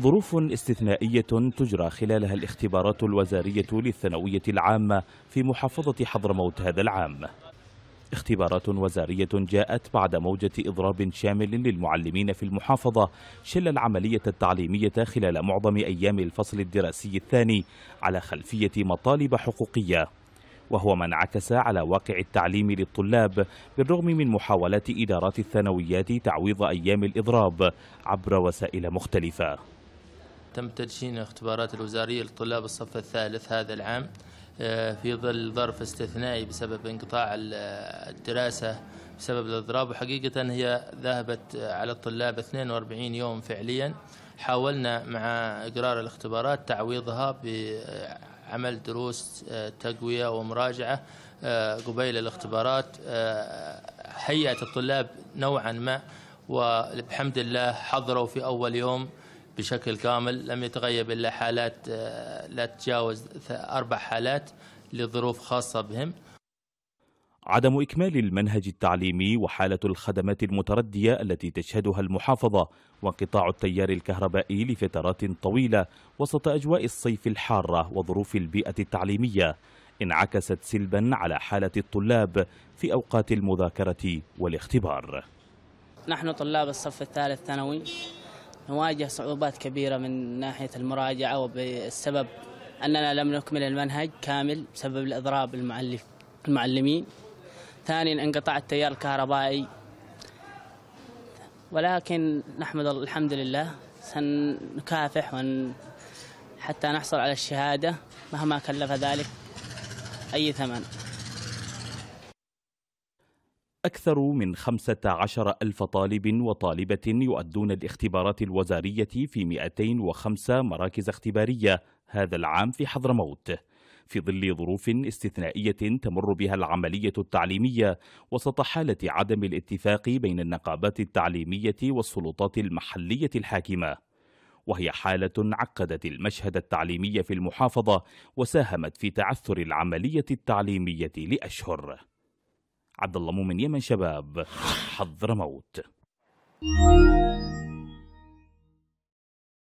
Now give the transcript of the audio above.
ظروف استثنائية تجرى خلالها الاختبارات الوزارية للثانوية العامة في محافظة حضرموت هذا العام اختبارات وزارية جاءت بعد موجة إضراب شامل للمعلمين في المحافظة شل العملية التعليمية خلال معظم أيام الفصل الدراسي الثاني على خلفية مطالب حقوقية وهو ما انعكس على واقع التعليم للطلاب بالرغم من محاولات إدارات الثانويات تعويض أيام الإضراب عبر وسائل مختلفة تم تدشين اختبارات الوزارية لطلاب الصف الثالث هذا العام آه، في ظل ظرف استثنائي بسبب انقطاع الدراسة بسبب الإضراب وحقيقة هي ذهبت على الطلاب 42 يوم فعليا حاولنا مع إقرار الاختبارات تعويضها بعمل دروس آه، تقوية ومراجعة آه، قبيل الاختبارات هيئة الطلاب نوعا ما وبحمد الله حضروا في أول يوم بشكل كامل لم يتغيب إلا حالات آه، لا تتجاوز أربع حالات لظروف خاصة بهم عدم إكمال المنهج التعليمي وحالة الخدمات المتردية التي تشهدها المحافظة وانقطاع التيار الكهربائي لفترات طويلة وسط أجواء الصيف الحارة وظروف البيئة التعليمية انعكست سلبا على حالة الطلاب في أوقات المذاكرة والاختبار نحن طلاب الصف الثالث ثانوي نواجه صعوبات كبيرة من ناحية المراجعة وبالسبب أننا لم نكمل المنهج كامل بسبب الإضراب المعلمين ثانيا انقطاع التيار الكهربائي ولكن نحمد الحمد لله سنكافح ون حتى نحصل على الشهادة مهما كلف ذلك أي ثمن أكثر من 15 ألف طالب وطالبة يؤدون الاختبارات الوزارية في 205 مراكز اختبارية هذا العام في حضرموت في ظل ظروف استثنائية تمر بها العملية التعليمية وسط حالة عدم الاتفاق بين النقابات التعليمية والسلطات المحلية الحاكمة وهي حالة عقدت المشهد التعليمي في المحافظة وساهمت في تعثر العملية التعليمية لأشهر عبد الله مؤمن يمن شباب حضرموت